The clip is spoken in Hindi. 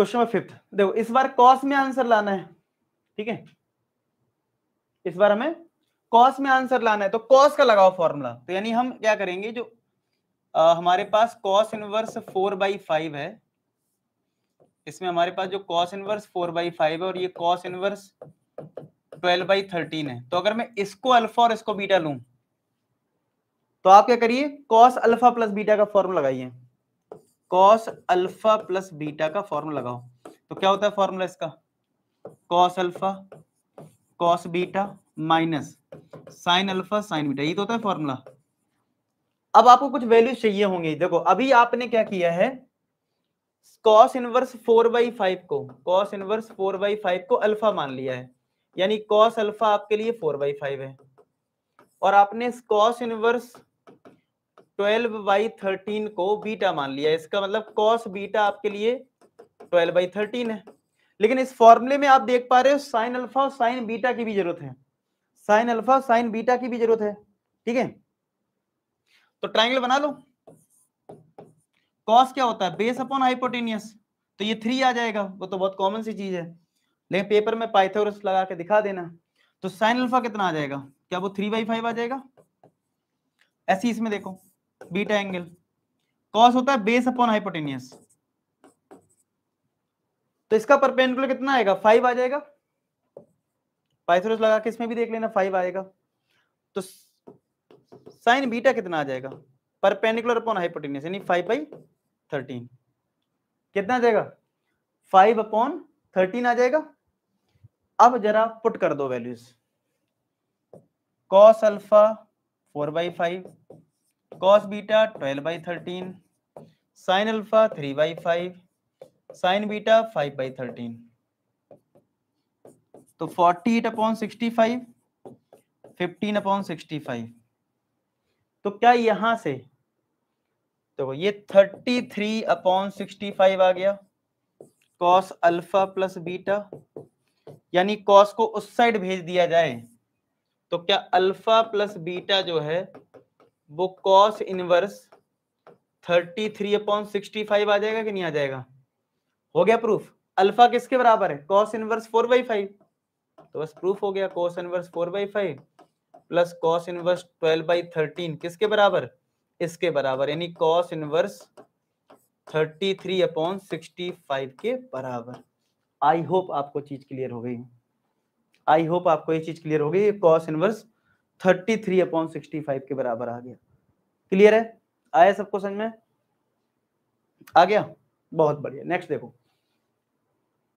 क्वेश्चन नंबर फिफ्थ देखो इस बार कॉस में आंसर लाना है ठीक है इस बार हमें कॉस में आंसर लाना है तो कॉस का लगाओ फॉर्मूला तो यानी हम क्या करेंगे जो आ, हमारे पास cos inverse four by five है इसमें हमारे पास जो cos inverse four by five है और ये cos inverse twelve by thirteen है तो अगर मैं इसको अल्फा और इसको बीटा लू तो आप क्या करिए कॉस अल्फा प्लस बीटा का फॉर्म लगाइए कॉस अल्फा प्लस बीटा का फॉर्म लगाओ तो क्या होता है फॉर्मूला इसका cos alpha cos beta minus sine alpha sine beta ये तो होता है फॉर्मूला अब आपको कुछ वैल्यूज चाहिए होंगे देखो अभी आपने क्या किया है cos inverse four by five को cos inverse four by five को अल्फा मान लिया है यानी कॉस अल्फा आपके लिए फोर बाई फाइव है और आपने cos inverse twelve by thirteen को बीटा मान लिया इसका मतलब कॉस बीटा आपके लिए ट्वेल्व बाई थर्टीन है लेकिन इस फॉर्मूले में आप देख पा रहे हो साइन अल्फा और साइन बीटा की भी जरूरत है साइन अल्फा साइन बीटा की भी जरूरत है ठीक है तो ट्राइंगल बना लो कॉस क्या होता है बेस अपॉन हाइपोटेनियस तो ये थ्री आ जाएगा वो तो बहुत कॉमन सी चीज है लेकिन पेपर में पाइथागोरस लगा के दिखा देना तो साइन अल्फा कितना आ जाएगा क्या वो थ्री बाई फाइव आ जाएगा ऐसी इसमें देखो बीटा एंगल कॉस होता है बेस अपॉन हाइपोटेनियस तो इसका परपेंडिकुलर कितना आएगा फाइव आ जाएगा पाइथोरस लगा के इसमें भी देख लेना फाइव आएगा तो साइन बीटा कितना आ जाएगा परपेंडिकुलर अपॉन हाइपोटेनियस यानी फाइव बाई थर्टीन कितना आ जाएगा फाइव अपॉन थर्टीन आ जाएगा अब जरा पुट कर दो values cos alpha four by five cos beta twelve by thirteen sine alpha three by five sine beta five by thirteen तो forty eight upon sixty five fifteen upon sixty five तो क्या यहां से तो ये thirty three upon sixty five आ गया कॉस अल्फा प्लस बीटा यानी कॉस को उस साइड भेज दिया जाए तो क्या अल्फा प्लस बीटा जो है वो cos inverse thirty three upon sixty five आ जाएगा कि नहीं आ जाएगा हो गया प्रूफ अल्फा किसके बराबर है cos inverse four by five तो बस प्रूफ हो गया cos inverse four by five plus cos inverse twelve by thirteen किसके बराबर इसके बराबर यानी cos inverse thirty three upon sixty five के बराबर आई होप आपको चीज क्लियर हो गई आई होप आपको ये चीज क्लियर हो गई cos inverse thirty three upon sixty five के बराबर आ गया क्लियर है आया सबको समझ में आ गया बहुत बढ़िया नेक्स्ट देखो